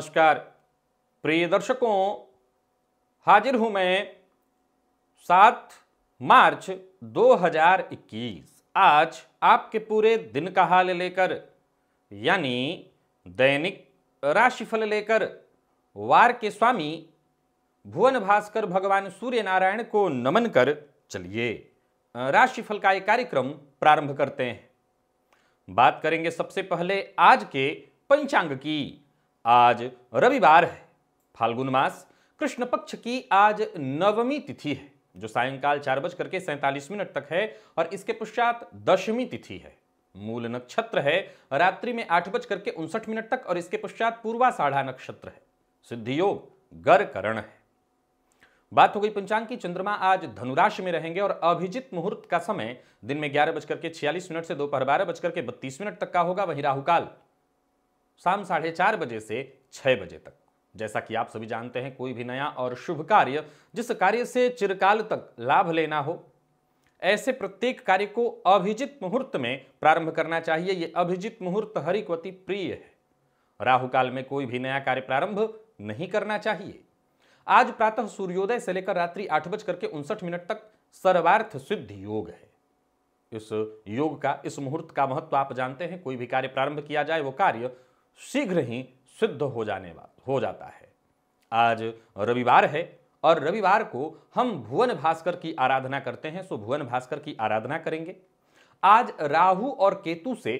नमस्कार प्रिय दर्शकों हाजिर हूं मैं सात मार्च 2021 आज आपके पूरे दिन का हाल लेकर यानी दैनिक राशिफल लेकर वार के स्वामी भुवन भास्कर भगवान सूर्य नारायण को नमन कर चलिए राशिफल का एक कार्यक्रम प्रारंभ करते हैं बात करेंगे सबसे पहले आज के पंचांग की आज रविवार है फाल्गुन मास कृष्ण पक्ष की आज नवमी तिथि है जो सायंकाल चार बज करके सैंतालीस मिनट तक है और इसके पश्चात दशमी तिथि है मूल नक्षत्र है रात्रि में आठ बज करके उनसठ मिनट तक और इसके पश्चात पूर्वा साढ़ा नक्षत्र है सिद्धि योग गरकरण है बात हो गई पंचांग की चंद्रमा आज धनुराशि में रहेंगे और अभिजित मुहूर्त का समय दिन में ग्यारह बजकर के छियालीस मिनट से दोपहर बारह बजकर के बत्तीस मिनट तक का होगा वहीं राहुकाल शाम साढ़े चार बजे से छः बजे तक जैसा कि आप सभी जानते हैं कोई भी नया और शुभ कार्य जिस कार्य से चिरकाल तक लाभ लेना हो ऐसे प्रत्येक कार्य को अभिजित मुहूर्त में प्रारंभ करना चाहिए ये अभिजित मुहूर्त हरिकवती प्रिय है राहु काल में कोई भी नया कार्य प्रारंभ नहीं करना चाहिए आज प्रातः सूर्योदय से लेकर रात्रि आठ बज करके उनसठ मिनट तक सर्वार्थ सिद्ध योग है इस योग का इस मुहूर्त का महत्व आप जानते हैं कोई भी कार्य प्रारंभ किया जाए वो कार्य शीघ्र ही सिद्ध हो जाने हो जाता है आज रविवार है और रविवार को हम भुवन भास्कर की आराधना करते हैं सो भुवन भास्कर की आराधना करेंगे आज राहु और केतु से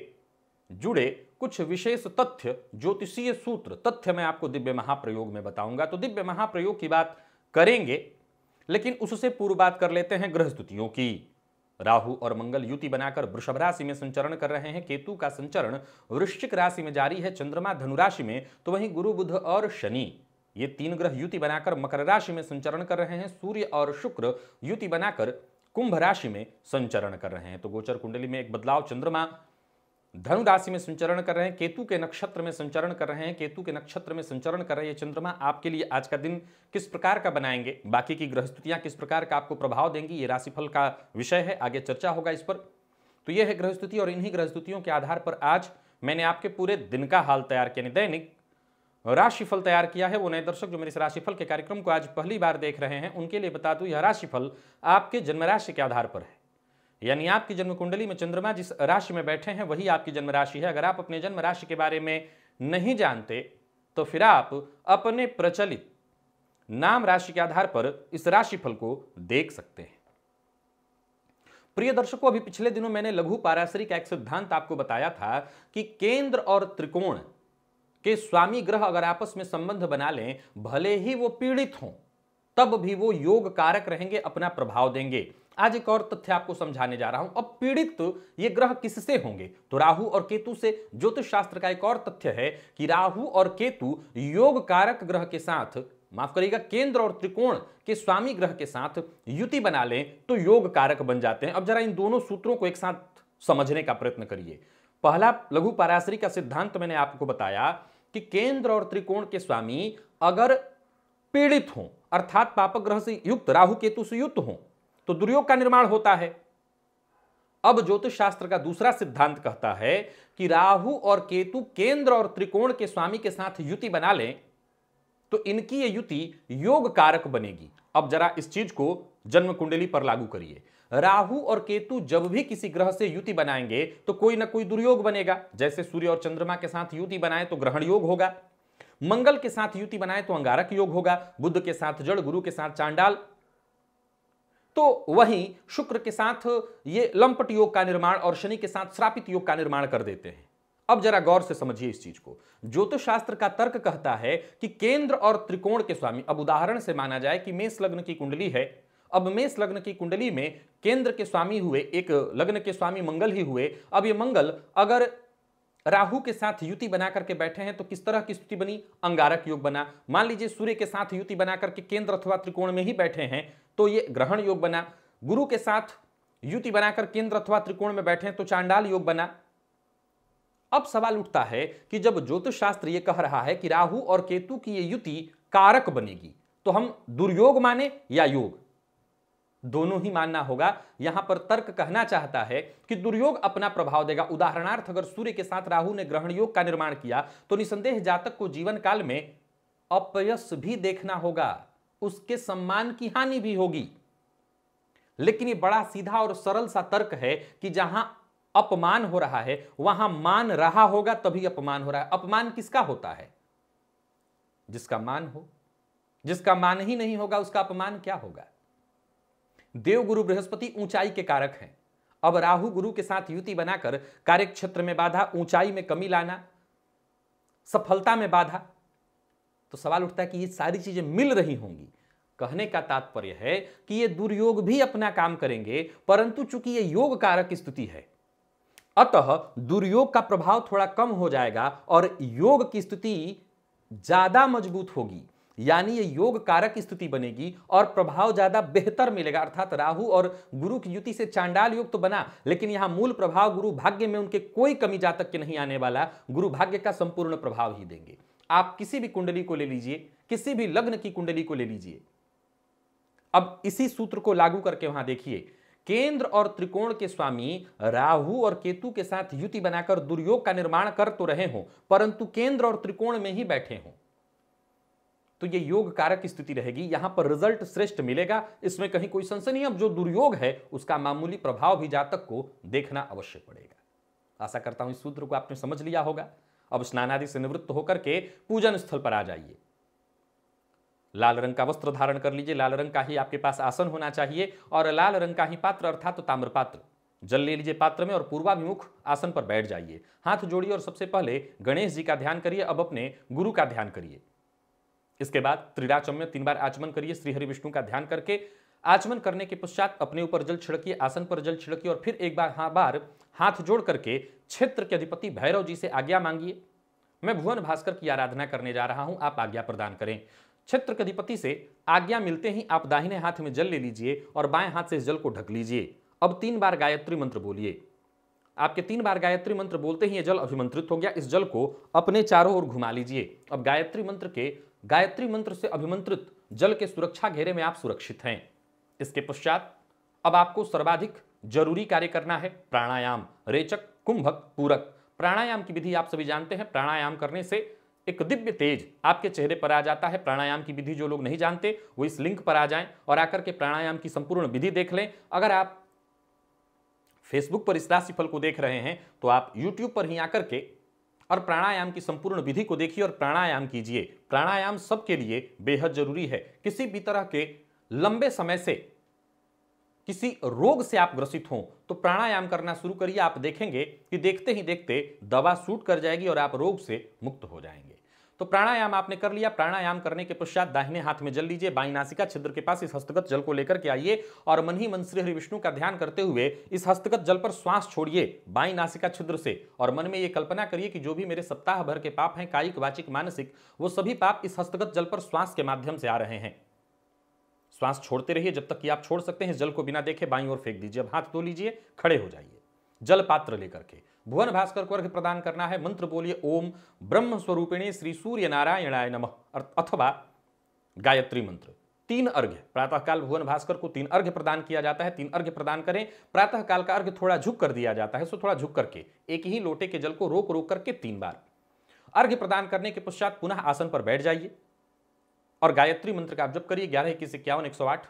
जुड़े कुछ विशेष तथ्य ज्योतिषीय सूत्र तथ्य मैं आपको दिव्य महाप्रयोग में बताऊंगा तो दिव्य महाप्रयोग की बात करेंगे लेकिन उससे पूर्व बात कर लेते हैं ग्रह स्तुतियों की राहु और मंगल युति बनाकर वृषभ राशि में संचरण कर रहे हैं केतु का संचरण वृश्चिक राशि में जारी है चंद्रमा धनुराशि में तो वहीं गुरु बुध और शनि ये तीन ग्रह युति बनाकर मकर राशि में संचरण कर रहे हैं सूर्य और शुक्र युति बनाकर कुंभ राशि में संचरण कर रहे हैं तो गोचर कुंडली में एक बदलाव चंद्रमा धनु राशि में संचरण कर रहे हैं केतु के नक्षत्र में संचरण कर रहे हैं केतु के नक्षत्र में संचरण कर रहे हैं चंद्रमा आपके लिए आज का दिन किस प्रकार का बनाएंगे बाकी की ग्रह स्थितियां किस प्रकार का आपको प्रभाव देंगी ये राशिफल का विषय है आगे चर्चा होगा इस पर तो ये है ग्रह स्थिति और इन्हीं ग्रह स्थितियों के आधार पर आज मैंने आपके पूरे दिन का हाल तैयार किया दैनिक राशिफल तैयार किया है वो नए दर्शक जो मेरे इस राशिफल के कार्यक्रम को आज पहली बार देख रहे हैं उनके लिए बता दूं यह राशिफल आपके जन्म राशि के आधार पर है यानी आपकी जन्म कुंडली में चंद्रमा जिस राशि में बैठे हैं वही आपकी जन्म राशि है अगर आप अपने जन्म राशि के बारे में नहीं जानते तो फिर आप अपने प्रचलित नाम राशि के आधार पर इस राशिफल को देख सकते हैं प्रिय दर्शकों अभी पिछले दिनों मैंने लघु पाराशरी का एक सिद्धांत आपको बताया था कि केंद्र और त्रिकोण के स्वामी ग्रह अगर आपस में संबंध बना लें भले ही वो पीड़ित हों तब भी वो योग कारक रहेंगे अपना प्रभाव देंगे आज एक और तथ्य आपको समझाने जा रहा हूं अब पीड़ित तो ये ग्रह किससे होंगे तो राहु और केतु से ज्योतिष शास्त्र का एक और तथ्य है कि राहु और केतु योग कारक ग्रह के साथ माफ करिएगा केंद्र और त्रिकोण के स्वामी ग्रह के साथ युति बना लें तो योग कारक बन जाते हैं अब जरा इन दोनों सूत्रों को एक साथ समझने का प्रयत्न करिए पहला लघु पाराशरी का सिद्धांत मैंने आपको बताया कि केंद्र और त्रिकोण के स्वामी अगर पीड़ित हों अर्थात पापक ग्रह से युक्त राहु केतु से युक्त हों तो दुर्योग का निर्माण होता है अब ज्योतिष शास्त्र का दूसरा सिद्धांत कहता है कि राहु और केतु केंद्र और त्रिकोण के स्वामी के साथ युति बना लें तो इनकी ये युति योग कारक बनेगी अब जरा इस चीज को जन्म कुंडली पर लागू करिए राहु और केतु जब भी किसी ग्रह से युति बनाएंगे तो कोई ना कोई दुर्योग बनेगा जैसे सूर्य और चंद्रमा के साथ युति बनाए तो ग्रहण योग होगा मंगल के साथ युति बनाए तो अंगारक योग होगा बुद्ध के साथ जड़ गुरु के साथ चांडाल तो वहीं शुक्र के साथ ये लंपट योग का निर्माण और शनि के साथ श्रापित योग का निर्माण कर देते हैं अब जरा गौर से समझिए इस चीज को ज्योतिष शास्त्र का तर्क कहता है कि केंद्र और त्रिकोण के स्वामी अब उदाहरण से माना जाए कि मेष लग्न की कुंडली है अब मेष लग्न की कुंडली में केंद्र के स्वामी हुए एक लग्न के स्वामी मंगल ही हुए अब ये मंगल अगर राहु के साथ युति बना करके बैठे हैं तो किस तरह की स्थिति बनी अंगारक योग बना मान लीजिए सूर्य के साथ युति बना करके केंद्र अथवा त्रिकोण में ही बैठे हैं तो ये ग्रहण योग बना गुरु के साथ युति बनाकर केंद्र अथवा त्रिकोण में बैठे तो चांडाल योग बना अब सवाल उठता है कि जब ज्योतिष शास्त्र ये कह रहा है कि राहु और केतु की ये युति कारक बनेगी तो हम दुर्योग माने या योग दोनों ही मानना होगा यहां पर तर्क कहना चाहता है कि दुर्योग अपना प्रभाव देगा उदाहरणार्थ अगर सूर्य के साथ राहु ने ग्रहण योग का निर्माण किया तो निसंदेह जातक को जीवन काल में अपयस भी देखना होगा उसके सम्मान की हानि भी होगी लेकिन ये बड़ा सीधा और सरल सा तर्क है कि जहां अपमान हो रहा है वहां मान रहा होगा तभी अपमान हो रहा है अपमान किसका होता है जिसका मान हो जिसका मान ही नहीं होगा उसका अपमान क्या होगा देव गुरु बृहस्पति ऊंचाई के कारक हैं अब राहु गुरु के साथ युति बनाकर कार्यक्षेत्र में बाधा ऊंचाई में कमी लाना सफलता में बाधा तो सवाल उठता है कि ये सारी चीज़ें मिल रही होंगी कहने का तात्पर्य है कि ये दुर्योग भी अपना काम करेंगे परंतु चूंकि ये योग कारक स्तुति है अतः दुर्योग का प्रभाव थोड़ा कम हो जाएगा और योग की स्थिति ज्यादा मजबूत होगी यानी ये योग कारक स्थिति बनेगी और प्रभाव ज्यादा बेहतर मिलेगा अर्थात राहु और गुरु की युति से चांडाल योग तो बना लेकिन यहां मूल प्रभाव गुरु भाग्य में उनके कोई कमी जातक के नहीं आने वाला गुरु भाग्य का संपूर्ण प्रभाव ही देंगे आप किसी भी कुंडली को ले लीजिए किसी भी लग्न की कुंडली को ले लीजिए अब इसी सूत्र को लागू करके वहां देखिए केंद्र और त्रिकोण के स्वामी राहु और केतु के साथ युति बनाकर दुर्योग का निर्माण कर तो रहे हो परंतु केंद्र और त्रिकोण में ही बैठे हो तो ये योग कारक स्थिति रहेगी यहां पर रिजल्ट श्रेष्ठ मिलेगा इसमें कहीं कोई संसनीय अब जो दुर्योग है उसका मामूली प्रभाव भी जातक को देखना अवश्य पड़ेगा आशा करता हूं इस सूत्र को आपने समझ लिया होगा अब स्नान आदि से निवृत्त होकर के पूजन स्थल पर आ जाइए लाल रंग का वस्त्र धारण कर लीजिए लाल रंग का ही आपके पास आसन होना चाहिए और लाल रंग का ही पात्र अर्थात तो ताम्र पात्र जल ले लीजिए पात्र में और पूर्वाभिमुख आसन पर बैठ जाइए हाथ जोड़िए और सबसे पहले गणेश जी का ध्यान करिए अब अपने गुरु का ध्यान करिए इसके बाद में तीन बार आचमन करिए श्रीहरि विष्णु का ध्यान करके आचमन करने के पश्चात अपने ऊपर जल छिड़किए आसन पर जल छिड़किए और फिर एक बार हाँ बार हाथ जोड़ करके क्षेत्र के अधिपति भैरव जी से आज्ञा मांगिए मैं भुवन भास्कर की आराधना करने जा रहा हूं आप आज्ञा प्रदान करें क्षेत्र के अधिपति से आज्ञा मिलते ही आप दाहिने हाथ में जल ले लीजिए और बाएं हाथ से इस जल को ढक लीजिए अब तीन बार गायत्री मंत्र बोलिए आपके तीन बार गायत्री मंत्र बोलते ही यह जल अभिमंत्रित हो गया इस जल को अपने चारों ओर घुमा लीजिए अब गायत्री मंत्र के गायत्री मंत्र से अभिमंत्रित जल के सुरक्षा घेरे में आप सुरक्षित हैं इसके पश्चात अब आपको सर्वाधिक जरूरी कार्य करना है प्राणायाम रेचक कुंभक पूरक प्राणायाम की विधि आप सभी जानते हैं प्राणायाम करने से एक दिव्य तेज आपके चेहरे पर आ जाता है प्राणायाम की विधि जो लोग नहीं जानते वो इस लिंक पर आ जाएं और आकर के प्राणायाम की संपूर्ण विधि देख लें अगर आप फेसबुक पर इस राशिफल को देख रहे हैं तो आप यूट्यूब पर ही आकर के और प्राणायाम की संपूर्ण विधि को देखिए और प्राणायाम कीजिए प्राणायाम सबके लिए बेहद जरूरी है किसी भी तरह के लंबे समय से किसी रोग से आप ग्रसित हो तो प्राणायाम करना शुरू करिए आप देखेंगे कि देखते ही देखते दवा सूट कर जाएगी और आप रोग से मुक्त हो जाएंगे तो प्राणायाम आपने कर लिया प्राणायाम करने के पश्चात दाहिने हाथ में जल लीजिए बाई नासिका छिद्र के पास इस हस्तगत जल को लेकर के आइए और मन ही मन श्री हरि विष्णु का ध्यान करते हुए इस हस्तगत जल पर श्वास छोड़िए बाई नासिका छिद्र से और मन में ये कल्पना करिए कि जो भी मेरे सप्ताह भर के पाप हैं कायिक वाचिक मानसिक वो सभी पाप इस हस्तगत जल पर श्वास के माध्यम से आ रहे हैं श्वास छोड़ते रहिए जब तक कि आप छोड़ सकते हैं जल को बिना देखे बाई और फेंक दीजिए अब हाथ धो लीजिए खड़े हो जाइए जल पात्र लेकर के भुवन भास्कर को अर्घ्य प्रदान करना है मंत्र बोलिए ओम ब्रह्म स्वरूपिणी श्री सूर्य नारायणाय नम अथवा गायत्री मंत्र तीन अर्घ्य प्रातःकाल भुवन भास्कर को तीन अर्घ्य प्रदान किया जाता है तीन अर्घ्य प्रदान करें प्रातःकाल का अर्घ्य थोड़ा झुक कर दिया जाता है सो थोड़ा झुक करके एक ही लोटे के जल को रोक रोक करके तीन बार अर्घ्य प्रदान करने के पश्चात पुनः आसन पर बैठ जाइए और गायत्री मंत्र का आप जब करिए ग्यारह इक्कीस इक्यावन एक सौ आठ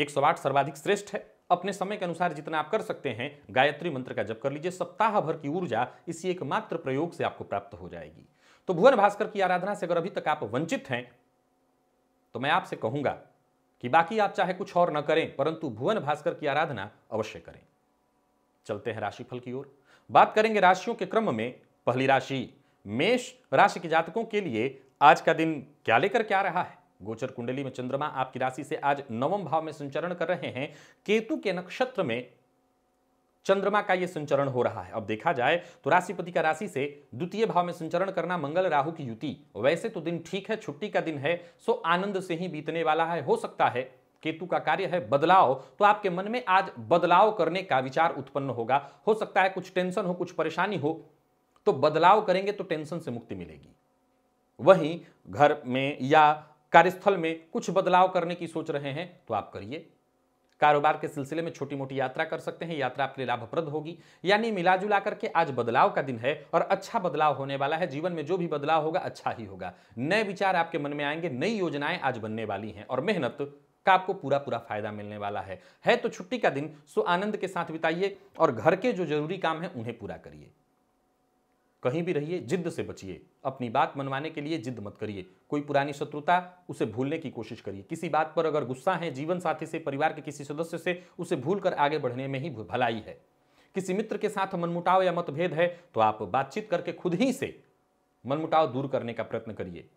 एक सौ आठ सर्वाधिक श्रेष्ठ है अपने समय के अनुसार जितना आप कर सकते हैं गायत्री मंत्र का जप कर लीजिए सप्ताह भर की ऊर्जा इसी एकमात्र प्रयोग से आपको प्राप्त हो जाएगी तो भुवन भास्कर की आराधना से अगर अभी तक आप वंचित हैं तो मैं आपसे कहूंगा कि बाकी आप चाहे कुछ और न करें परंतु भुवन भास्कर की आराधना अवश्य करें चलते हैं राशिफल की ओर बात करेंगे राशियों के क्रम में पहली राशि मेष राशि के जातकों के लिए आज का दिन क्या लेकर क्या रहा है गोचर कुंडली में चंद्रमा आपकी राशि से आज नवम भाव में संचरण कर रहे हैं केतु के नक्षत्र में चंद्रमा का यह संचरण हो रहा है अब देखा जाए तो राशिपति का राशि से द्वितीय भाव में संचरण करना मंगल राहु की युति वैसे तो दिन ठीक है छुट्टी का दिन है सो आनंद से ही बीतने वाला है हो सकता है केतु का कार्य है बदलाव तो आपके मन में आज बदलाव करने का विचार उत्पन्न होगा हो सकता है कुछ टेंशन हो कुछ परेशानी हो तो बदलाव करेंगे तो टेंशन से मुक्ति मिलेगी वहीं घर में या कार्यस्थल में कुछ बदलाव करने की सोच रहे हैं तो आप करिए कारोबार के सिलसिले में छोटी मोटी यात्रा कर सकते हैं यात्रा आपके लिए लाभप्रद होगी यानी मिला जुला करके आज बदलाव का दिन है और अच्छा बदलाव होने वाला है जीवन में जो भी बदलाव होगा अच्छा ही होगा नए विचार आपके मन में आएंगे नई योजनाएं आज बनने वाली हैं और मेहनत का आपको पूरा पूरा फायदा मिलने वाला है है तो छुट्टी का दिन सो आनंद के साथ बिताइए और घर के जो जरूरी काम है उन्हें पूरा करिए कहीं भी रहिए जिद्द से बचिए अपनी बात मनवाने के लिए जिद्द मत करिए कोई पुरानी शत्रुता उसे भूलने की कोशिश करिए किसी बात पर अगर गुस्सा है जीवन साथी से परिवार के किसी सदस्य से उसे भूल आगे बढ़ने में ही भलाई है किसी मित्र के साथ मनमुटाव या मतभेद है तो आप बातचीत करके खुद ही से मनमुटाव दूर करने का प्रयत्न करिए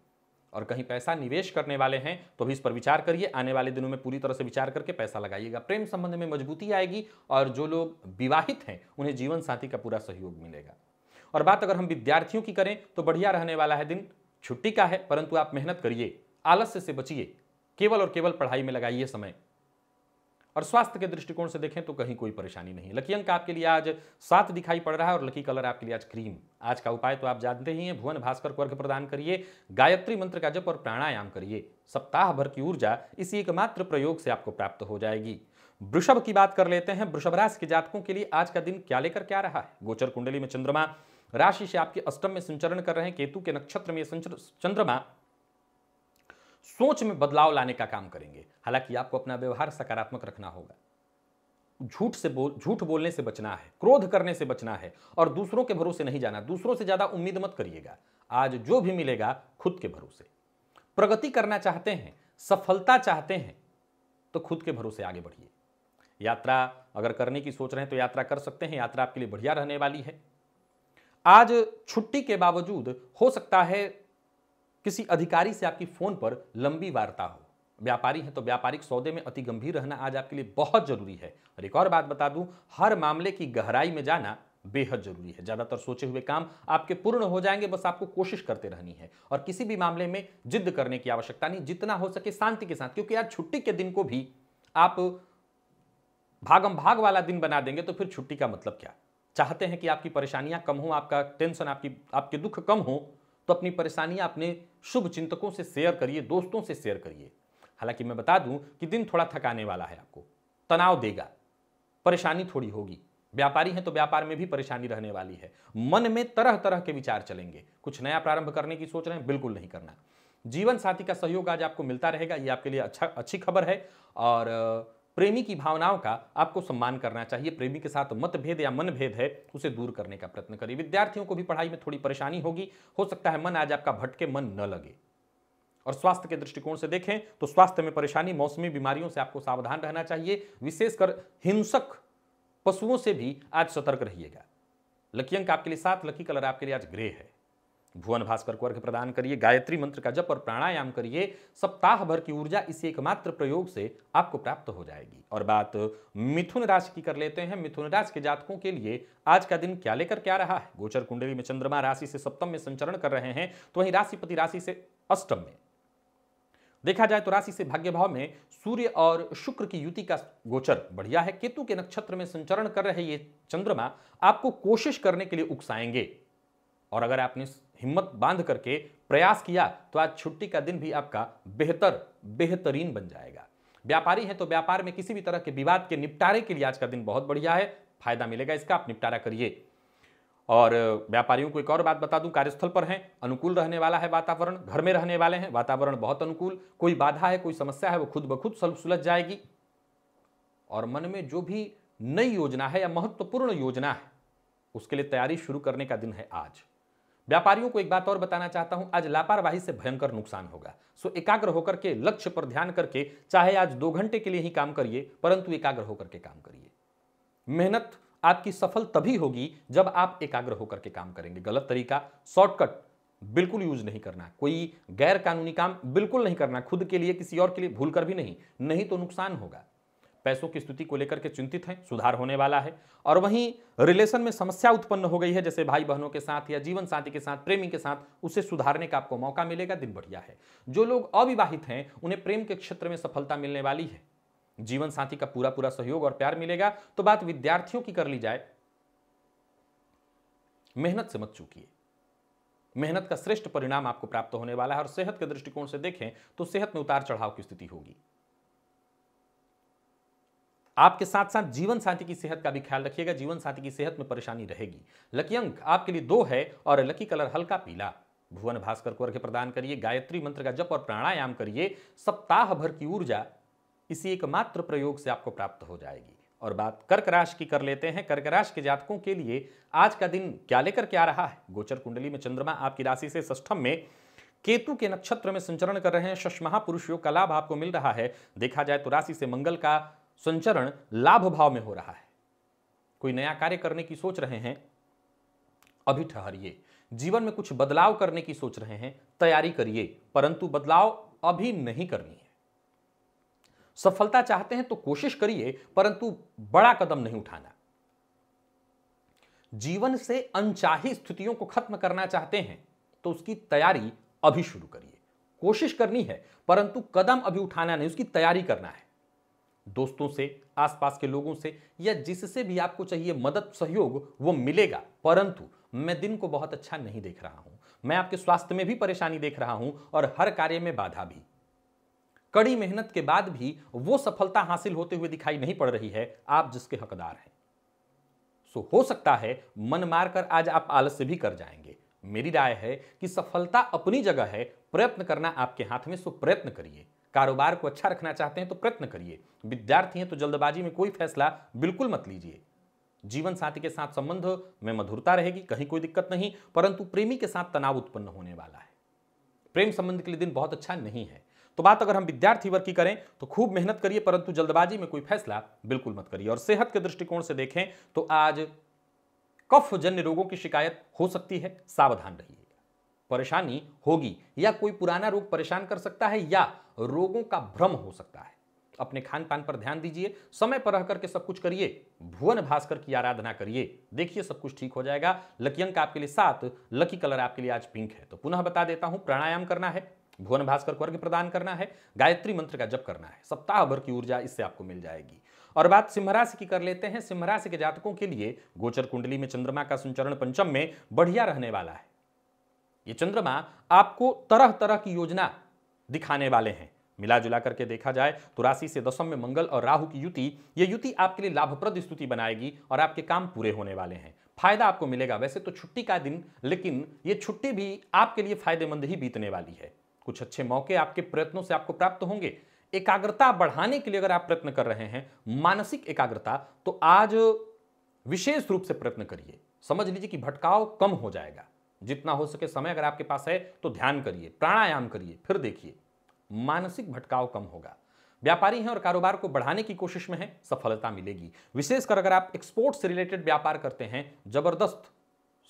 और कहीं पैसा निवेश करने वाले हैं तो भी इस पर विचार करिए आने वाले दिनों में पूरी तरह से विचार करके पैसा लगाइएगा प्रेम संबंध में मजबूती आएगी और जो लोग विवाहित हैं उन्हें जीवन साथी का पूरा सहयोग मिलेगा और बात अगर हम विद्यार्थियों की करें तो बढ़िया रहने वाला है दिन छुट्टी का है परंतु आप मेहनत करिए आलस्य से बचिए केवल और केवल पढ़ाई में लगाइए समय और स्वास्थ्य के दृष्टिकोण से देखें तो कहीं कोई परेशानी नहीं लकी अंक आपके लिए आज सात दिखाई पड़ रहा है और लकी कलर आपके लिए आज क्रीम आज का उपाय तो आप जानते ही हैं भुवन भास्कर को अर्घ प्रदान करिए गायत्री मंत्र का जप और प्राणायाम करिए सप्ताह भर की ऊर्जा इसी एकमात्र प्रयोग से आपको प्राप्त हो जाएगी वृषभ की बात कर लेते हैं वृषभ राशि के जातकों के लिए आज का दिन क्या लेकर क्या रहा है गोचर कुंडली में चंद्रमा राशि से आपके अष्टम में संचरण कर रहे हैं केतु के नक्षत्र में चंद्रमा सोच में बदलाव लाने का काम करेंगे हालांकि आपको अपना व्यवहार सकारात्मक रखना होगा झूठ से बोल झूठ बोलने से बचना है क्रोध करने से बचना है और दूसरों के भरोसे नहीं जाना दूसरों से ज्यादा उम्मीद मत करिएगा आज जो भी मिलेगा खुद के भरोसे प्रगति करना चाहते हैं सफलता चाहते हैं तो खुद के भरोसे आगे बढ़िए यात्रा अगर करने की सोच रहे हैं तो यात्रा कर सकते हैं यात्रा आपके लिए बढ़िया रहने वाली है आज छुट्टी के बावजूद हो सकता है किसी अधिकारी से आपकी फोन पर लंबी वार्ता हो व्यापारी हैं तो व्यापारिक सौदे में अति गंभीर रहना आज आपके लिए बहुत जरूरी है और एक और बात बता दूं हर मामले की गहराई में जाना बेहद जरूरी है ज़्यादातर सोचे हुए काम आपके पूर्ण हो जाएंगे बस आपको कोशिश करते रहनी है और किसी भी मामले में जिद करने की आवश्यकता नहीं जितना हो सके शांति के साथ क्योंकि आज छुट्टी के दिन को भी आप भागम भाग वाला दिन बना देंगे तो फिर छुट्टी का मतलब क्या चाहते हैं कि आपकी परेशानियां कम हो आपका टेंशन आपकी आपके दुख कम हो तो अपनी परेशानियां अपने शुभ चिंतकों से शेयर करिए दोस्तों से शेयर करिए हालांकि मैं बता दूं कि दिन थोड़ा थकाने वाला है आपको तनाव देगा परेशानी थोड़ी होगी व्यापारी हैं तो व्यापार में भी परेशानी रहने वाली है मन में तरह तरह के विचार चलेंगे कुछ नया प्रारंभ करने की सोच रहे हैं बिल्कुल नहीं करना जीवन साथी का सहयोग आज आपको मिलता रहेगा ये आपके लिए अच्छा अच्छी खबर है और प्रेमी की भावनाओं का आपको सम्मान करना चाहिए प्रेमी के साथ मतभेद या मनभेद है उसे दूर करने का प्रयत्न करिए विद्यार्थियों को भी पढ़ाई में थोड़ी परेशानी होगी हो सकता है मन आज आपका भटके मन न लगे और स्वास्थ्य के दृष्टिकोण से देखें तो स्वास्थ्य में परेशानी मौसमी बीमारियों से आपको सावधान रहना चाहिए विशेषकर हिंसक पशुओं से भी आज सतर्क रहिएगा लकी अंक आपके लिए सात लकी कलर आपके लिए आज ग्रे है भुवन भास्कर को अर्घ्य प्रदान करिए गायत्री मंत्र का जप और प्राणायाम करिए सप्ताह भर की ऊर्जा इस एकमात्र प्रयोग से आपको प्राप्त हो जाएगी और बात मिथुन राशि की कर लेते हैं मिथुन राशि के जातकों के लिए आज का दिन क्या लेकर क्या रहा है गोचर कुंडली में चंद्रमा राशि से सप्तम में संचरण कर रहे हैं तो वहीं राशिपति राशि से अष्टम में देखा जाए तो राशि से भाग्य भाव में सूर्य और शुक्र की युति का गोचर बढ़िया है केतु के नक्षत्र में संचरण कर रहे ये चंद्रमा आपको कोशिश करने के लिए उकसाएंगे और अगर आपने हिम्मत बांध करके प्रयास किया तो आज छुट्टी का दिन भी आपका बेहतर बेहतरीन बन जाएगा व्यापारी है तो व्यापार में किसी भी तरह के विवाद के निपटारे के लिए आज का दिन बहुत बढ़िया है फायदा मिलेगा इसका आप निपटारा करिए और व्यापारियों को एक और बात बता दूं कार्यस्थल पर हैं अनुकूल रहने वाला है वातावरण घर में रहने वाले हैं वातावरण बहुत अनुकूल कोई बाधा है कोई समस्या है वो खुद ब खुद सुलझ जाएगी और मन में जो भी नई योजना है या महत्वपूर्ण योजना है उसके लिए तैयारी शुरू करने का दिन है आज व्यापारियों को एक बात और बताना चाहता हूं आज लापरवाही से भयंकर नुकसान होगा सो एकाग्र होकर के लक्ष्य पर ध्यान करके चाहे आज दो घंटे के लिए ही काम करिए परंतु एकाग्र होकर के काम करिए मेहनत आपकी सफल तभी होगी जब आप एकाग्र होकर के काम करेंगे गलत तरीका शॉर्टकट बिल्कुल यूज नहीं करना कोई गैर कानूनी काम बिल्कुल नहीं करना खुद के लिए किसी और के लिए भूल कर भी नहीं नहीं तो नुकसान होगा पैसों की स्थिति को लेकर के चिंतित हैं सुधार होने वाला है और वहीं रिलेशन में समस्या उत्पन्न हो गई है जैसे भाई बहनों के साथ या जीवन साथी के साथ प्रेमी के साथ उसे सुधारने का आपको मौका मिलेगा दिन बढ़िया है जो लोग अविवाहित हैं उन्हें प्रेम के क्षेत्र में सफलता मिलने वाली है जीवन साथी का पूरा पूरा सहयोग और प्यार मिलेगा तो बात विद्यार्थियों की कर ली जाए मेहनत से मत चूकिए मेहनत का श्रेष्ठ परिणाम आपको प्राप्त होने वाला है और सेहत के दृष्टिकोण से देखें तो सेहत में उतार चढ़ाव की स्थिति होगी आपके साथ साथ जीवन साथी की सेहत का भी ख्याल रखिएगा जीवन साथी की सेहत में परेशानी रहेगी लकी अंक आपके लिए दो है और लकी कलर हल्का पीला भुवन भास्कर को अर्घ्य प्रदान करिए गायत्री मंत्र का जप और प्राणायाम करिए सप्ताह भर की ऊर्जा इसी एकमात्र प्रयोग से आपको प्राप्त हो जाएगी और बात कर्क राशि की कर लेते हैं कर्क राशि के जातकों के लिए आज का दिन क्या लेकर के आ रहा है गोचर कुंडली में चंद्रमा आपकी राशि से सष्टम में केतु के नक्षत्र में संचरण कर रहे हैं शशमहा पुरुष योग का लाभ आपको मिल रहा है देखा जाए तो राशि से मंगल का संचरण लाभ भाव में हो रहा है कोई नया कार्य करने की सोच रहे हैं अभी ठहरिए जीवन में कुछ बदलाव करने की सोच रहे हैं तैयारी करिए परंतु बदलाव अभी नहीं करनी है सफलता चाहते हैं तो कोशिश करिए परंतु बड़ा कदम नहीं उठाना जीवन से अनचाही स्थितियों को खत्म करना चाहते हैं तो उसकी तैयारी अभी शुरू करिए कोशिश करनी है परंतु कदम अभी उठाना नहीं उसकी तैयारी करना है दोस्तों से आसपास के लोगों से या जिससे भी आपको चाहिए मदद सहयोग वो मिलेगा परंतु मैं दिन को बहुत अच्छा नहीं देख रहा हूं मैं आपके स्वास्थ्य में भी परेशानी देख रहा हूं और हर कार्य में बाधा भी कड़ी मेहनत के बाद भी वो सफलता हासिल होते हुए दिखाई नहीं पड़ रही है आप जिसके हकदार हैं सो हो सकता है मन मार कर आज आप आलस्य भी कर जाएंगे मेरी राय है कि सफलता अपनी जगह है प्रयत्न करना आपके हाथ में सो प्रयत्न करिए कारोबार को अच्छा रखना चाहते हैं तो प्रयत्न करिए विद्यार्थी हैं तो जल्दबाजी में कोई फैसला बिल्कुल मत लीजिए जीवन साथी के साथ संबंध में मधुरता रहेगी कहीं कोई दिक्कत नहीं परंतु प्रेमी के साथ तनाव उत्पन्न होने वाला है प्रेम संबंध के लिए दिन बहुत अच्छा नहीं है तो बात अगर हम विद्यार्थी वर्ग की करें तो खूब मेहनत करिए परंतु जल्दबाजी में कोई फैसला बिल्कुल मत करिए और सेहत के दृष्टिकोण से देखें तो आज कफ जन्य रोगों की शिकायत हो सकती है सावधान रहिएगा परेशानी होगी या कोई पुराना रोग परेशान कर सकता है या रोगों का भ्रम हो सकता है अपने खान पान पर ध्यान दीजिए समय पर रह करके सब कुछ करिए भुवन भास्कर की आराधना करिए देखिए सब कुछ ठीक हो जाएगा लकी अंक आपके लिए सात लकी कलर आपके लिए आज पिंक है तो पुनः बता देता हूं प्राणायाम करना है भुवन भास्कर को अर्घ्य प्रदान करना है गायत्री मंत्र का जप करना है सप्ताह भर की ऊर्जा इससे आपको मिल जाएगी और बात सिंह राशि की कर लेते हैं सिंह राशि के जातकों के लिए गोचर कुंडली में चंद्रमा का संचरण पंचम में बढ़िया रहने वाला है ये चंद्रमा आपको तरह तरह की योजना दिखाने वाले हैं मिला जुला करके देखा जाए तो राशि से दशम में मंगल और राहु की युति ये युति आपके लिए लाभप्रद स्तुति बनाएगी और आपके काम पूरे होने वाले हैं फायदा आपको मिलेगा वैसे तो छुट्टी का दिन लेकिन ये छुट्टी भी आपके लिए फायदेमंद ही बीतने वाली है कुछ अच्छे मौके आपके प्रयत्नों से आपको प्राप्त होंगे एकाग्रता बढ़ाने के लिए अगर आप प्रयत्न कर रहे हैं मानसिक एकाग्रता तो आज विशेष रूप से प्रयत्न करिए समझ लीजिए कि भटकाव कम हो जाएगा जितना हो सके समय अगर आपके पास है तो ध्यान करिए प्राणायाम करिए फिर देखिए मानसिक भटकाव कम होगा व्यापारी हैं और कारोबार को बढ़ाने की कोशिश में है सफलता मिलेगी विशेषकर अगर आप एक्सपोर्ट से रिलेटेड व्यापार करते हैं जबरदस्त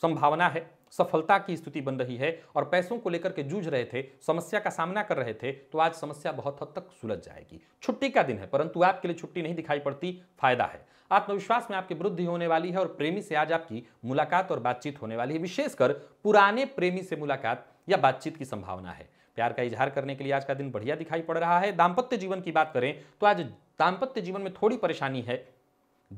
संभावना है सफलता की स्थिति बन रही है और पैसों को लेकर के जूझ रहे थे समस्या का सामना कर रहे थे तो आज समस्या बहुत हद तक सुलझ जाएगी छुट्टी का दिन है परंतु आपके लिए छुट्टी नहीं दिखाई पड़ती फायदा है आत्मविश्वास में आपकी वृद्धि होने वाली है और प्रेमी से आज आपकी मुलाकात और बातचीत होने वाली है विशेषकर पुराने प्रेमी से मुलाकात या बातचीत की संभावना है प्यार का इजहार करने के लिए आज का दिन बढ़िया दिखाई पड़ रहा है दाम्पत्य जीवन की बात करें तो आज दाम्पत्य जीवन में थोड़ी परेशानी है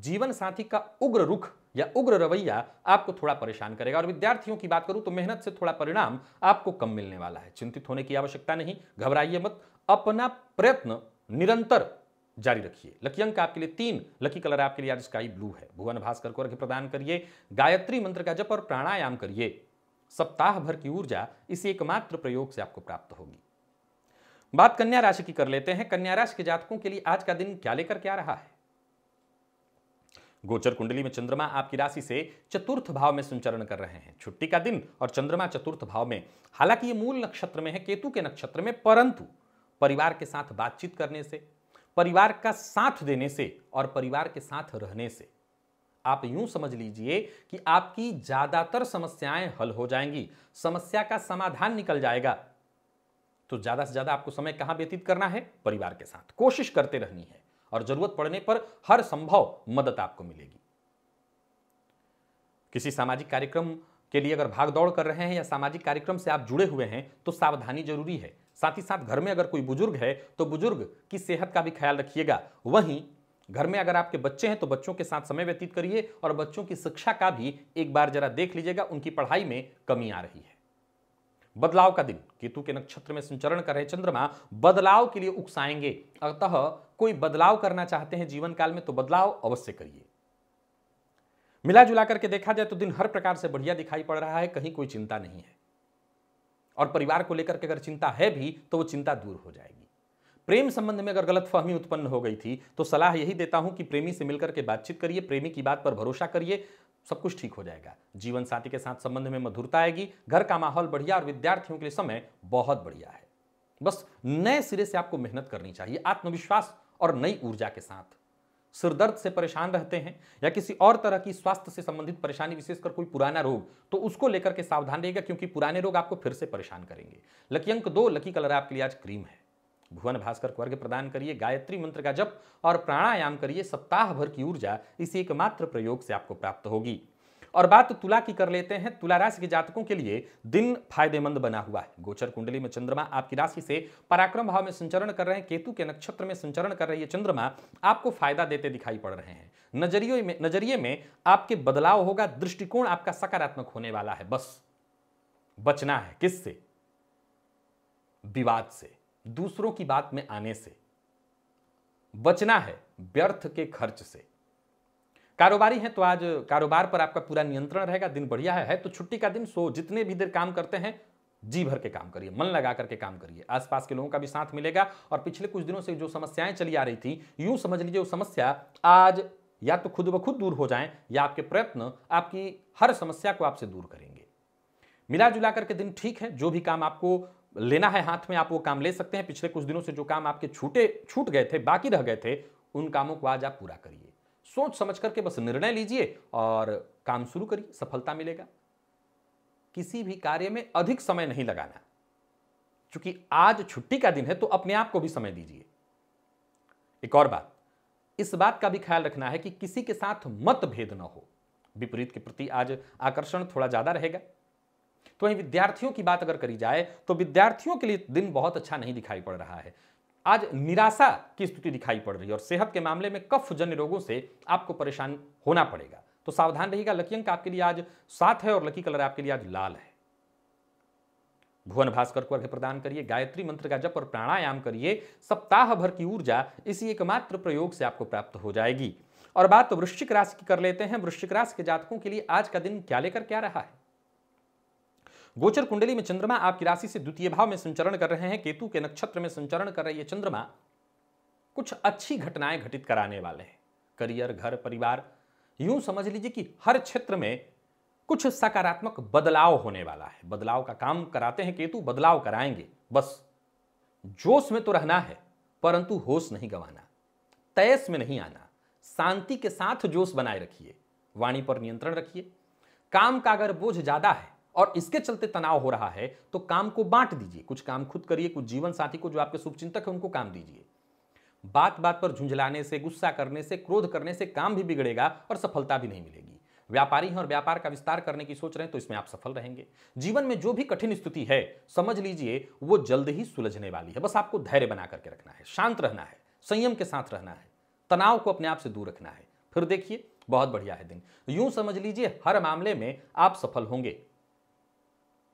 जीवन साथी का उग्र रुख या उग्र रवैया आपको थोड़ा परेशान करेगा और विद्यार्थियों की बात करूं तो मेहनत से थोड़ा परिणाम आपको कम मिलने वाला है चिंतित होने की आवश्यकता नहीं घबराइए मत अपना प्रयत्न निरंतर जारी रखिए लकी अंक आपके लिए तीन लकी कलर आपके लिए आज स्काई ब्लू है भुवन भास्कर को अर्घ्य प्रदान करिए गायत्री मंत्र का जप और प्राणायाम करिए सप्ताह भर की ऊर्जा इस एकमात्र प्रयोग से आपको प्राप्त होगी बात कन्या राशि की कर लेते हैं कन्या राशि के जातकों के लिए आज का दिन क्या लेकर क्या रहा है गोचर कुंडली में चंद्रमा आपकी राशि से चतुर्थ भाव में संचरण कर रहे हैं छुट्टी का दिन और चंद्रमा चतुर्थ भाव में हालांकि ये मूल नक्षत्र में है केतु के नक्षत्र में परंतु परिवार के साथ बातचीत करने से परिवार का साथ देने से और परिवार के साथ रहने से आप यूं समझ लीजिए कि आपकी ज्यादातर समस्याएं हल हो जाएंगी समस्या का समाधान निकल जाएगा तो ज्यादा से ज्यादा आपको समय कहां व्यतीत करना है परिवार के साथ कोशिश करते रहनी है और जरूरत पड़ने पर हर संभव मदद आपको मिलेगी किसी सामाजिक कार्यक्रम के लिए अगर भाग दौड़ कर रहे हैं या सामाजिक कार्यक्रम से आप जुड़े हुए हैं तो सावधानी जरूरी है साथ ही साथ घर में अगर कोई बुजुर्ग है तो बुजुर्ग की सेहत का भी ख्याल रखिएगा वहीं घर में अगर आपके बच्चे हैं तो बच्चों के साथ समय व्यतीत करिए और बच्चों की शिक्षा का भी एक बार जरा देख लीजिएगा उनकी पढ़ाई में कमी आ रही है बदलाव का दिन केतु के नक्षत्र में संचरण कर रहे चंद्रमा बदलाव के लिए उकसाएंगे अतः कोई बदलाव करना चाहते हैं जीवन काल में तो बदलाव अवश्य करिए मिला जुला करके देखा जाए तो दिन हर प्रकार से बढ़िया दिखाई पड़ रहा है कहीं कोई चिंता नहीं है और परिवार को लेकर के अगर चिंता है भी तो वो चिंता दूर हो जाएगी प्रेम संबंध में अगर गलत फहमी उत्पन्न हो गई थी तो सलाह यही देता हूं कि प्रेमी से मिलकर के बातचीत करिए प्रेमी की बात पर भरोसा करिए सब कुछ ठीक हो जाएगा जीवन साथी के साथ संबंध में मधुरता आएगी घर का माहौल बढ़िया और विद्यार्थियों के लिए समय बहुत बढ़िया है बस नए सिरे से आपको मेहनत करनी चाहिए आत्मविश्वास और नई ऊर्जा के साथ सिरदर्द से परेशान रहते हैं या किसी और तरह की स्वास्थ्य से संबंधित परेशानी विशेषकर कोई पुराना रोग तो उसको लेकर के सावधान रहेगा क्योंकि पुराने रोग आपको फिर से परेशान करेंगे लकी अंक दो लकी कलर आपके लिए आज क्रीम है भुवन भास्कर को अर्घ्य प्रदान करिए गायत्री मंत्र का जप और प्राणायाम करिए सप्ताह भर की ऊर्जा इसी एकमात्र प्रयोग से आपको प्राप्त होगी और बात तुला की कर लेते हैं तुला राशि के जातकों के लिए दिन फायदेमंद बना हुआ है गोचर कुंडली में चंद्रमा आपकी राशि से पराक्रम भाव में संचरण कर रहे हैं केतु के नक्षत्र में संचरण कर रही है चंद्रमा आपको फायदा देते दिखाई पड़ रहे हैं नजरियों में नजरिए में आपके बदलाव होगा दृष्टिकोण आपका सकारात्मक होने वाला है बस बचना है किससे विवाद से दूसरों की बात में आने से बचना है व्यर्थ के खर्च से कारोबारी हैं तो आज कारोबार पर आपका पूरा नियंत्रण रहेगा दिन बढ़िया है, है तो छुट्टी का दिन सो जितने भी देर काम करते हैं जी भर के काम करिए मन लगा करके काम करिए आसपास के लोगों का भी साथ मिलेगा और पिछले कुछ दिनों से जो समस्याएं चली आ रही थी यूं समझ लीजिए वो समस्या आज या तो खुद ब खुद दूर हो जाए या आपके प्रयत्न आपकी हर समस्या को आपसे दूर करेंगे मिला जुला करके दिन ठीक है जो भी काम आपको लेना है हाथ में आप वो काम ले सकते हैं पिछले कुछ दिनों से जो काम आपके छूटे छूट गए थे बाकी रह गए थे उन कामों को आज आप पूरा करिए सोच समझ करके बस निर्णय लीजिए और काम शुरू करिए सफलता मिलेगा किसी भी कार्य में अधिक समय नहीं लगाना क्योंकि आज छुट्टी का दिन है तो अपने आप को भी समय दीजिए एक और बात इस बात का भी ख्याल रखना है कि किसी के साथ मतभेद न हो विपरीत के प्रति आज आकर्षण थोड़ा ज्यादा रहेगा तो वहीं विद्यार्थियों की बात अगर करी जाए तो विद्यार्थियों के लिए दिन बहुत अच्छा नहीं दिखाई पड़ रहा है आज निराशा की स्थिति दिखाई पड़ रही है और सेहत के मामले में कफ जन्य रोगों से आपको परेशान होना पड़ेगा तो सावधान रहेगा लकी अंक आपके लिए आज सात है और लकी कलर आपके लिए आज लाल है भुवन भास्कर को अर्घ्य प्रदान करिए गायत्री मंत्र का जप और प्राणायाम करिए सप्ताह भर की ऊर्जा इसी एकमात्र प्रयोग से आपको प्राप्त हो जाएगी और बात वृश्चिक राशि की कर लेते हैं वृश्चिक राशि के जातकों के लिए आज का दिन क्या लेकर क्या रहा है गोचर कुंडली में चंद्रमा आपकी राशि से द्वितीय भाव में संचरण कर रहे हैं केतु के नक्षत्र में संचरण कर रही है चंद्रमा कुछ अच्छी घटनाएं घटित कराने वाले हैं करियर घर परिवार यूं समझ लीजिए कि हर क्षेत्र में कुछ सकारात्मक बदलाव होने वाला है बदलाव का काम कराते हैं केतु बदलाव कराएंगे बस जोश में तो रहना है परंतु होश नहीं गंवाना तयस में नहीं आना शांति के साथ जोश बनाए रखिए वाणी पर नियंत्रण रखिए काम का अगर बोझ ज्यादा है और इसके चलते तनाव हो रहा है तो काम को बांट दीजिए कुछ काम खुद करिए कुछ जीवन साथी को जो आपके शुभचिंतक है उनको काम दीजिए बात बात पर झुंझलाने से गुस्सा करने से क्रोध करने से काम भी बिगड़ेगा और सफलता भी नहीं मिलेगी व्यापारी हैं और व्यापार का विस्तार करने की सोच रहे हैं तो इसमें आप सफल रहेंगे जीवन में जो भी कठिन स्थिति है समझ लीजिए वो जल्द ही सुलझने वाली है बस आपको धैर्य बना करके रखना है शांत रहना है संयम के साथ रहना है तनाव को अपने आप से दूर रखना है फिर देखिए बहुत बढ़िया है दिन यूं समझ लीजिए हर मामले में आप सफल होंगे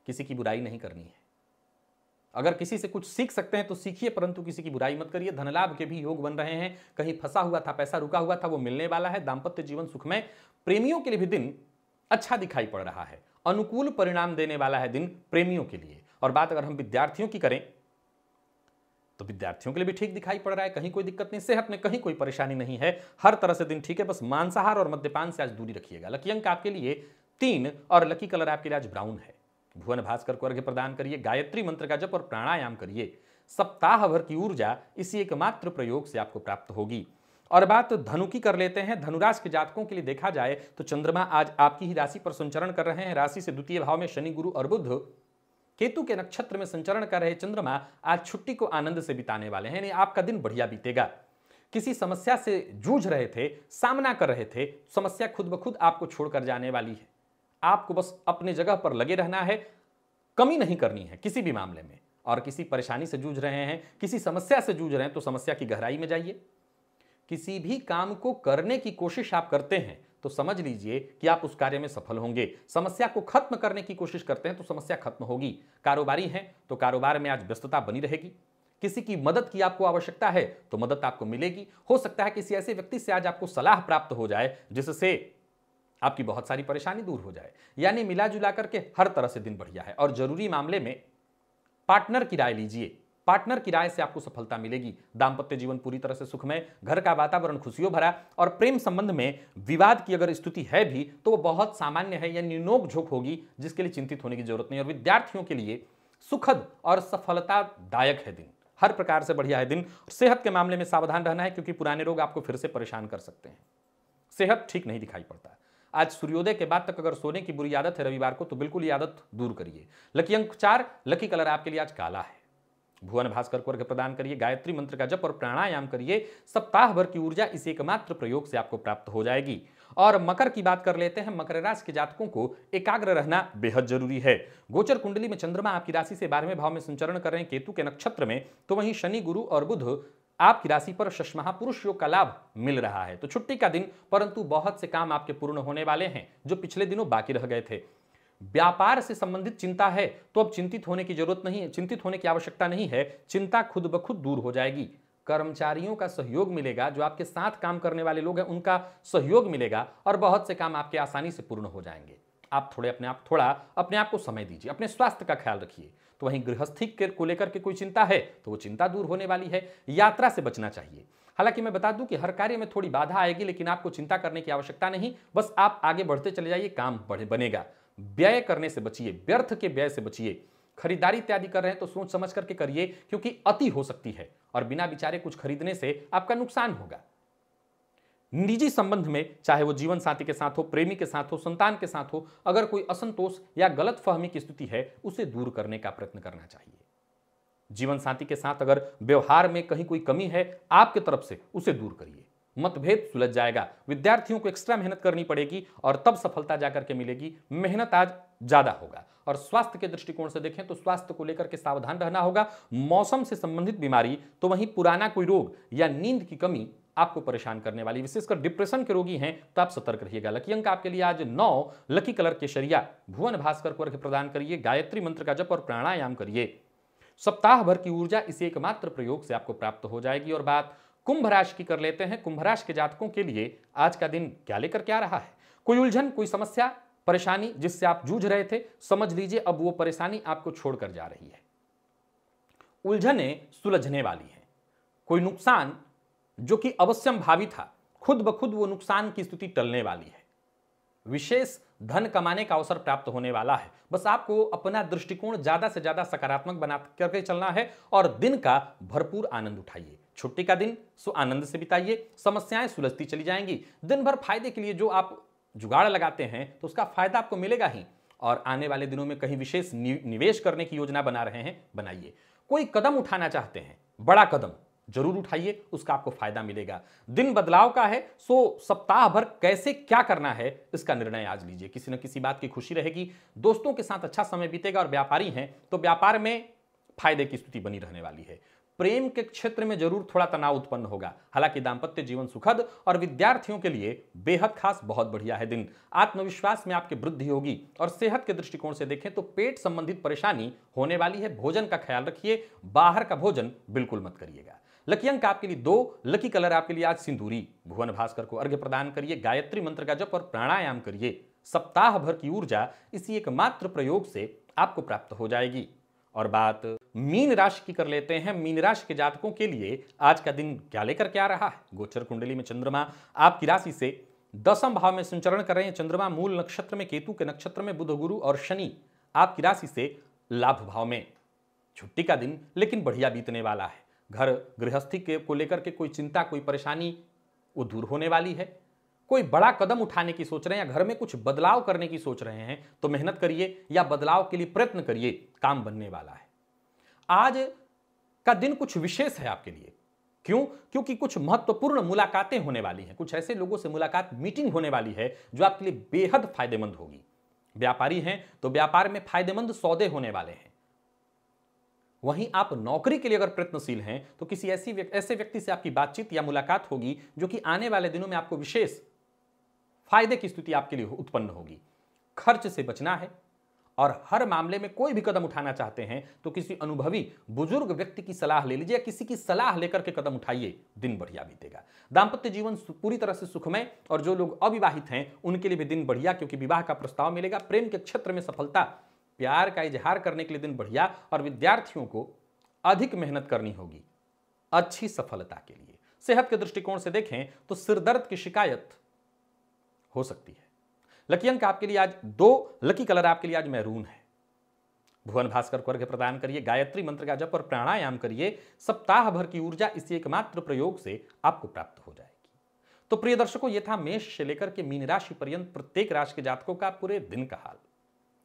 किसी की बुराई नहीं करनी है अगर किसी से कुछ सीख सकते हैं तो सीखिए परंतु किसी की बुराई मत करिए धनलाभ के भी योग बन रहे हैं कहीं फंसा हुआ था पैसा रुका हुआ था वो मिलने वाला है दाम्पत्य जीवन सुखमय प्रेमियों के लिए भी दिन अच्छा दिखाई पड़ रहा है अनुकूल परिणाम देने वाला है दिन प्रेमियों के लिए और बात अगर हम विद्यार्थियों की करें तो विद्यार्थियों के लिए भी ठीक दिखाई पड़ रहा है कहीं कोई दिक्कत नहीं सेहत में कहीं कोई परेशानी नहीं है हर तरह से दिन ठीक है बस मांसाहार और मद्यपान से आज दूरी रखिएगा लकी अंक आपके लिए तीन और लकी कलर आपके लिए आज ब्राउन है भुवन भास्कर को अर्घ्य प्रदान करिए गायत्री मंत्र का जप और प्राणायाम करिए सप्ताह भर की ऊर्जा इसी एकमात्र प्रयोग से आपको प्राप्त होगी और बात धनु की कर लेते हैं धनुराश के जातकों के लिए देखा जाए तो चंद्रमा आज आपकी ही राशि पर संचरण कर रहे हैं राशि से द्वितीय भाव में शनि गुरु और बुद्ध केतु के नक्षत्र में संचरण कर रहे चंद्रमा आज छुट्टी को आनंद से बिताने वाले हैं यानी आपका दिन बढ़िया बीतेगा किसी समस्या से जूझ रहे थे सामना कर रहे थे समस्या खुद ब खुद आपको छोड़कर जाने वाली है आपको बस अपने जगह पर लगे रहना है कमी नहीं करनी है किसी भी मामले में और किसी परेशानी से जूझ रहे हैं किसी समस्या से जूझ रहे हैं तो समस्या की गहराई में जाइए किसी भी काम को करने की कोशिश आप करते हैं तो समझ लीजिए कि आप उस कार्य में सफल होंगे समस्या को खत्म करने की कोशिश करते हैं तो समस्या खत्म होगी कारोबारी हैं तो कारोबार में आज व्यस्तता बनी रहेगी किसी की मदद की आपको आवश्यकता है तो मदद आपको मिलेगी हो सकता है किसी ऐसे व्यक्ति से आज आपको सलाह प्राप्त हो जाए जिससे आपकी बहुत सारी परेशानी दूर हो जाए यानी मिला जुला करके हर तरह से दिन बढ़िया है और जरूरी मामले में पार्टनर की राय लीजिए पार्टनर की राय से आपको सफलता मिलेगी दाम्पत्य जीवन पूरी तरह से सुखमय घर का वातावरण खुशियों भरा और प्रेम संबंध में विवाद की अगर स्थिति है भी तो वो बहुत सामान्य है यानी नोक झोंक होगी जिसके लिए चिंतित होने की जरूरत नहीं और विद्यार्थियों के लिए सुखद और सफलतादायक है दिन हर प्रकार से बढ़िया है दिन सेहत के मामले में सावधान रहना है क्योंकि पुराने रोग आपको फिर से परेशान कर सकते हैं सेहत ठीक नहीं दिखाई पड़ता आज सूर्योदय के बाद तक अगर सोने की बुरी आदत है रविवार को तो बिल्कुल ये आदत दूर करिए लकी अंक चार लकी कलर आपके लिए आज काला है भुवन भास्कर को अर्घ्य प्रदान करिए गायत्री मंत्र का जप और प्राणायाम करिए सप्ताह भर की ऊर्जा इस एकमात्र प्रयोग से आपको प्राप्त हो जाएगी और मकर की बात कर लेते हैं मकर राशि के जातकों को एकाग्र रहना बेहद जरूरी है गोचर कुंडली में चंद्रमा आपकी राशि से बारहवें भाव में संचरण कर रहे हैं केतु के नक्षत्र में तो वहीं शनि गुरु और बुध आपकी राशि पर शशमहा पुरुष योग का लाभ मिल रहा है तो छुट्टी का दिन परंतु बहुत से काम आपके पूर्ण होने वाले हैं जो पिछले दिनों बाकी रह गए थे व्यापार से संबंधित चिंता है तो अब चिंतित होने की जरूरत नहीं है चिंतित होने की आवश्यकता नहीं है चिंता खुद ब खुद दूर हो जाएगी कर्मचारियों का सहयोग मिलेगा जो आपके साथ काम करने वाले लोग हैं उनका सहयोग मिलेगा और बहुत से काम आपके आसानी से पूर्ण हो जाएंगे आप थोड़े अपने आप थोड़ा अपने आप को समय दीजिए अपने स्वास्थ्य का ख्याल रखिए तो वहीं गृहस्थी को लेकर के कोई चिंता है तो वो चिंता दूर होने वाली है यात्रा से बचना चाहिए हालांकि मैं बता दूं कि हर कार्य में थोड़ी बाधा आएगी लेकिन आपको चिंता करने की आवश्यकता नहीं बस आप आगे बढ़ते चले जाइए काम बढ़े बनेगा व्यय करने से बचिए व्यर्थ के व्यय से बचिए खरीदारी इत्यादि कर रहे हैं तो सोच समझ करके करिए क्योंकि अति हो सकती है और बिना विचारे कुछ खरीदने से आपका नुकसान होगा निजी संबंध में चाहे वो जीवन साथी के साथ हो प्रेमी के साथ हो संतान के साथ हो अगर कोई असंतोष या गलत फहमी की स्थिति है उसे दूर करने का प्रयत्न करना चाहिए जीवन साथी के साथ अगर व्यवहार में कहीं कोई कमी है आपके तरफ से उसे दूर करिए मतभेद सुलझ जाएगा विद्यार्थियों को एक्स्ट्रा मेहनत करनी पड़ेगी और तब सफलता जाकर के मिलेगी मेहनत आज ज़्यादा होगा और स्वास्थ्य के दृष्टिकोण से देखें तो स्वास्थ्य को लेकर के सावधान रहना होगा मौसम से संबंधित बीमारी तो वहीं पुराना कोई रोग या नींद की कमी आपको परेशान करने वाली विशेषकर डिप्रेशन के रोगी हैं तो आप सतर्क रहिएगा लकी अंक आपके लिए आज नौ लकी कलर के शरिया भुवन भास्कर को अर्घ्य प्रदान करिए गायत्री मंत्र का जप और प्राणायाम करिए सप्ताह भर की ऊर्जा इस एकमात्र प्रयोग से आपको प्राप्त हो जाएगी और बात कुंभ राशि की कर लेते हैं कुंभ राशि के जातकों के लिए आज का दिन क्या लेकर क्या रहा है कोई उलझन कोई समस्या परेशानी जिससे आप जूझ रहे थे समझ लीजिए अब वो परेशानी आपको छोड़कर जा रही है उलझने सुलझने वाली है कोई नुकसान जो कि अवश्यम भावी था खुद ब खुद वो नुकसान की स्थिति टलने वाली है विशेष धन कमाने का अवसर प्राप्त होने वाला है बस आपको अपना दृष्टिकोण ज्यादा से ज्यादा सकारात्मक बना करके चलना है और दिन का भरपूर आनंद उठाइए छुट्टी का दिन सो आनंद से बिताइए समस्याएं सुलझती चली जाएंगी दिन भर फायदे के लिए जो आप जुगाड़ लगाते हैं तो उसका फायदा आपको मिलेगा ही और आने वाले दिनों में कहीं विशेष निवेश करने की योजना बना रहे हैं बनाइए कोई कदम उठाना चाहते हैं बड़ा कदम जरूर उठाइए उसका आपको फायदा मिलेगा दिन बदलाव का है सो सप्ताह भर कैसे क्या करना है इसका निर्णय आज लीजिए किसी न किसी बात की खुशी रहेगी दोस्तों के साथ अच्छा समय बीतेगा और व्यापारी हैं तो व्यापार में फायदे की स्थिति बनी रहने वाली है प्रेम के क्षेत्र में जरूर थोड़ा तनाव उत्पन्न होगा हालांकि दाम्पत्य जीवन सुखद और विद्यार्थियों के लिए बेहद खास बहुत बढ़िया है दिन आत्मविश्वास में आपकी वृद्धि होगी और सेहत के दृष्टिकोण से देखें तो पेट संबंधित परेशानी होने वाली है भोजन का ख्याल रखिए बाहर का भोजन बिल्कुल मत करिएगा लकी अंक आपके लिए दो लकी कलर आपके लिए आज सिंदूरी भुवन भास्कर को अर्घ्य प्रदान करिए गायत्री मंत्र का जप और प्राणायाम करिए सप्ताह भर की ऊर्जा इसी एकमात्र प्रयोग से आपको प्राप्त हो जाएगी और बात मीन राशि की कर लेते हैं मीन राशि के जातकों के लिए आज का दिन क्या लेकर क्या रहा है गोचर कुंडली में चंद्रमा आपकी राशि से दसम भाव में संचरण कर रहे हैं चंद्रमा मूल नक्षत्र में केतु के नक्षत्र में बुध गुरु और शनि आपकी राशि से लाभ भाव में छुट्टी का दिन लेकिन बढ़िया बीतने वाला है घर गृहस्थी के को लेकर के कोई चिंता कोई परेशानी वो दूर होने वाली है कोई बड़ा कदम उठाने की सोच रहे हैं या घर में कुछ बदलाव करने की सोच रहे हैं तो मेहनत करिए या बदलाव के लिए प्रयत्न करिए काम बनने वाला है आज का दिन कुछ विशेष है आपके लिए क्यों क्योंकि कुछ महत्वपूर्ण मुलाकातें होने वाली हैं कुछ ऐसे लोगों से मुलाकात मीटिंग होने वाली है जो आपके लिए बेहद फायदेमंद होगी व्यापारी हैं तो व्यापार में फायदेमंद सौदे होने वाले हैं वहीं आप नौकरी के लिए अगर प्रयत्नशील हैं तो किसी ऐसी व्यक, ऐसे व्यक्ति से आपकी बातचीत या मुलाकात होगी जो कि आने वाले दिनों में आपको विशेष फायदे की स्थिति आपके लिए उत्पन्न होगी खर्च से बचना है और हर मामले में कोई भी कदम उठाना चाहते हैं तो किसी अनुभवी बुजुर्ग व्यक्ति की सलाह ले लीजिए या किसी की सलाह लेकर के कदम उठाइए दिन बढ़िया बीतेगा दाम्पत्य जीवन पूरी तरह से सुखमय और जो लोग अविवाहित हैं उनके लिए भी दिन बढ़िया क्योंकि विवाह का प्रस्ताव मिलेगा प्रेम के क्षेत्र में सफलता प्यार का इजहार करने के लिए दिन बढ़िया और विद्यार्थियों को अधिक मेहनत करनी होगी अच्छी सफलता के लिए सेहत के दृष्टिकोण से देखें तो सिरदर्द की शिकायत हो सकती है लकी अंक आपके लिए आज दो लकी कलर आपके लिए आज मैरून है भुवन भास्कर को अर्घ्य प्रदान करिए गायत्री मंत्र का जप और प्राणायाम करिए सप्ताह भर की ऊर्जा इसी एकमात्र प्रयोग से आपको प्राप्त हो जाएगी तो प्रिय दर्शकों यह था मेष से लेकर के मीन राशि पर्यंत प्रत्येक राशि के जातकों का पूरे दिन का हाल